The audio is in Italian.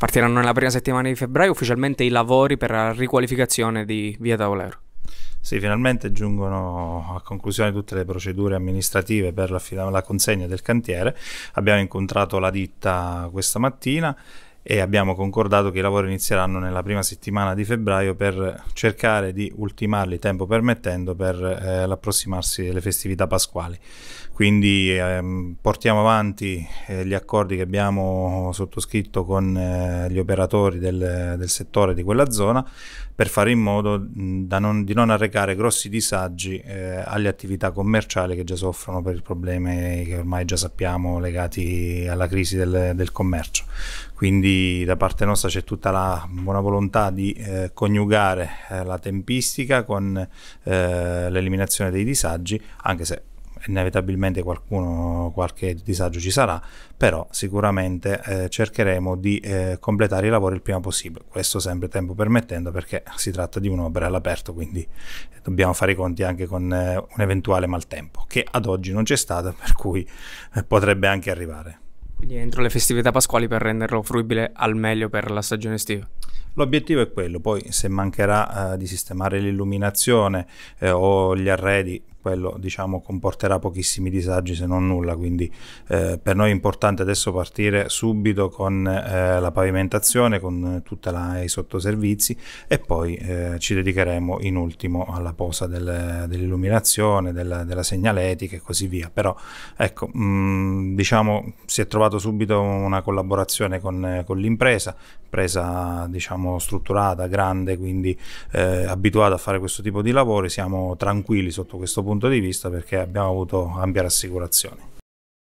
Partiranno nella prima settimana di febbraio ufficialmente i lavori per la riqualificazione di Via Tavolero. Sì, finalmente giungono a conclusione tutte le procedure amministrative per la, la consegna del cantiere. Abbiamo incontrato la ditta questa mattina e abbiamo concordato che i lavori inizieranno nella prima settimana di febbraio per cercare di ultimarli tempo permettendo per eh, l'approssimarsi delle festività pasquali. Quindi ehm, portiamo avanti eh, gli accordi che abbiamo sottoscritto con eh, gli operatori del, del, settore di quella zona per fare in modo non, di non arrecare grossi disagi eh, alle attività commerciali che già soffrono per i problemi che ormai già sappiamo legati alla crisi del, del commercio. Quindi quindi da parte nostra c'è tutta la buona volontà di eh, coniugare eh, la tempistica con eh, l'eliminazione dei disagi, anche se inevitabilmente qualcuno, qualche disagio ci sarà, però sicuramente eh, cercheremo di eh, completare i lavori il prima possibile, questo sempre tempo permettendo perché si tratta di un'opera all'aperto, quindi dobbiamo fare i conti anche con eh, un eventuale maltempo, che ad oggi non c'è stato, per cui eh, potrebbe anche arrivare. Quindi entro le festività pasquali per renderlo fruibile al meglio per la stagione estiva. L'obiettivo è quello, poi se mancherà eh, di sistemare l'illuminazione eh, o gli arredi, quello diciamo, comporterà pochissimi disagi se non nulla quindi eh, per noi è importante adesso partire subito con eh, la pavimentazione con tutti i sottoservizi e poi eh, ci dedicheremo in ultimo alla posa del, dell'illuminazione della, della, segnaletica e così via però ecco mh, mm, diciamo si è trovato subito una collaborazione con, con l'impresa impresa diciamo strutturata grande quindi eh, abituata a fare questo tipo di lavori siamo tranquilli sotto questo punto punto di vista perché abbiamo avuto ampia rassicurazione.